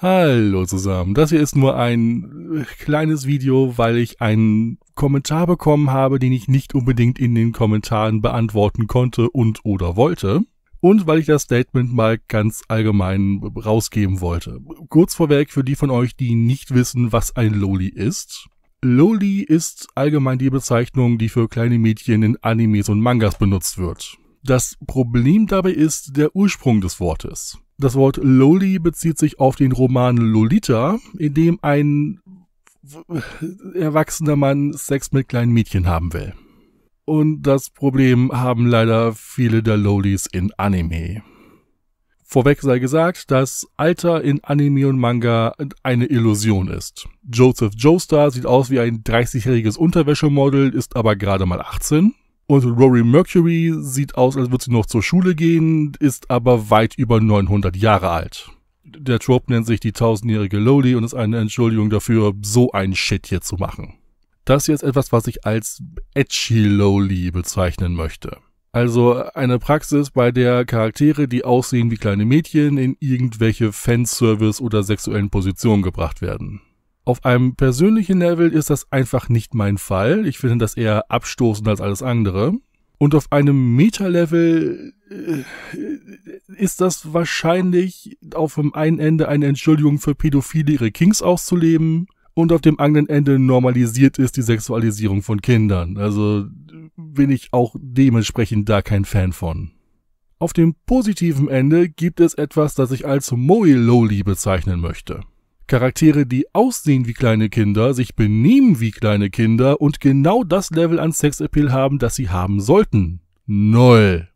Hallo zusammen, das hier ist nur ein äh, kleines Video, weil ich einen Kommentar bekommen habe, den ich nicht unbedingt in den Kommentaren beantworten konnte und oder wollte. Und weil ich das Statement mal ganz allgemein rausgeben wollte. Kurz vorweg für die von euch, die nicht wissen, was ein Loli ist. Loli ist allgemein die Bezeichnung, die für kleine Mädchen in Animes und Mangas benutzt wird. Das Problem dabei ist der Ursprung des Wortes. Das Wort Loli bezieht sich auf den Roman Lolita, in dem ein erwachsener Mann Sex mit kleinen Mädchen haben will. Und das Problem haben leider viele der Lolis in Anime. Vorweg sei gesagt, dass Alter in Anime und Manga eine Illusion ist. Joseph Joestar sieht aus wie ein 30-jähriges Unterwäschemodel, ist aber gerade mal 18. Und Rory Mercury sieht aus, als würde sie noch zur Schule gehen, ist aber weit über 900 Jahre alt. Der Trope nennt sich die tausendjährige Loli und ist eine Entschuldigung dafür, so ein Shit hier zu machen. Das hier ist etwas, was ich als edgy Loli bezeichnen möchte. Also eine Praxis, bei der Charaktere, die aussehen wie kleine Mädchen, in irgendwelche Fanservice oder sexuellen Positionen gebracht werden. Auf einem persönlichen Level ist das einfach nicht mein Fall. Ich finde das eher abstoßend als alles andere. Und auf einem Meta-Level äh, ist das wahrscheinlich auf dem einen Ende eine Entschuldigung für Pädophile, ihre Kings auszuleben und auf dem anderen Ende normalisiert ist die Sexualisierung von Kindern. Also bin ich auch dementsprechend da kein Fan von. Auf dem positiven Ende gibt es etwas, das ich als Moiloli bezeichnen möchte. Charaktere, die aussehen wie kleine Kinder, sich benehmen wie kleine Kinder und genau das Level an Sexappeal haben, das sie haben sollten. Null.